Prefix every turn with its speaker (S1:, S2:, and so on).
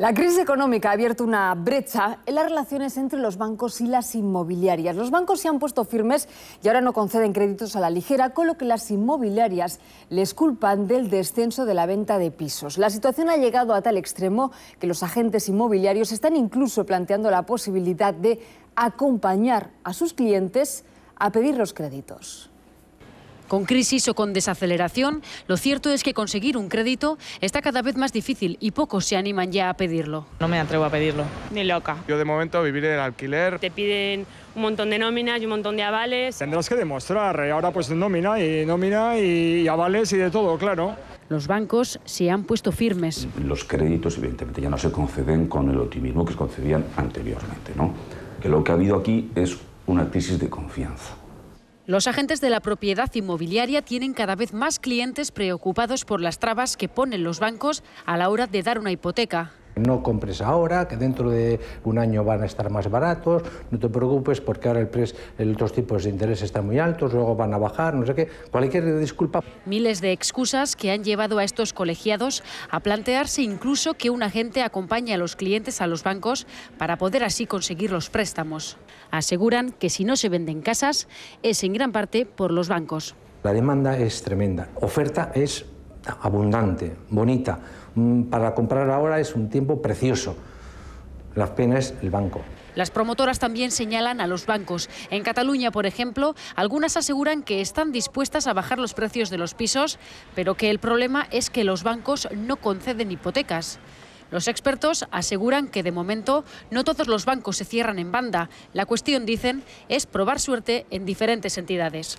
S1: La crisis económica ha abierto una brecha en las relaciones entre los bancos y las inmobiliarias. Los bancos se han puesto firmes y ahora no conceden créditos a la ligera, con lo que las inmobiliarias les culpan del descenso de la venta de pisos. La situación ha llegado a tal extremo que los agentes inmobiliarios están incluso planteando la posibilidad de acompañar a sus clientes a pedir los créditos.
S2: Con crisis o con desaceleración, lo cierto es que conseguir un crédito está cada vez más difícil y pocos se animan ya a pedirlo. No me atrevo a pedirlo, ni loca. Yo de momento vivir en alquiler. Te piden un montón de nóminas y un montón de avales. Tendrás que demostrar, eh, ahora pues nómina y nómina y avales y de todo, claro. Los bancos se han puesto firmes. Los créditos evidentemente
S3: ya no se conceden con el optimismo que se concedían anteriormente, ¿no? Que lo que ha habido aquí es una crisis de confianza
S2: los agentes de la propiedad inmobiliaria tienen cada vez más clientes preocupados por las trabas que ponen los bancos a la hora de dar una hipoteca.
S3: No compres ahora, que dentro de un año van a estar más baratos, no te preocupes porque ahora el pres, los tipos de interés están muy altos, luego van a bajar, no sé qué, cualquier disculpa.
S2: Miles de excusas que han llevado a estos colegiados a plantearse incluso que un agente acompañe a los clientes a los bancos para poder así conseguir los préstamos. Aseguran que si no se venden casas es en gran parte por los bancos.
S3: La demanda es tremenda, oferta es abundante, bonita. Mm, para comprar ahora es un tiempo precioso. La pena es el banco.
S2: Las promotoras también señalan a los bancos. En Cataluña, por ejemplo, algunas aseguran que están dispuestas a bajar los precios de los pisos, pero que el problema es que los bancos no conceden hipotecas. Los expertos aseguran que de momento no todos los bancos se cierran en banda. La cuestión, dicen, es probar suerte en diferentes entidades.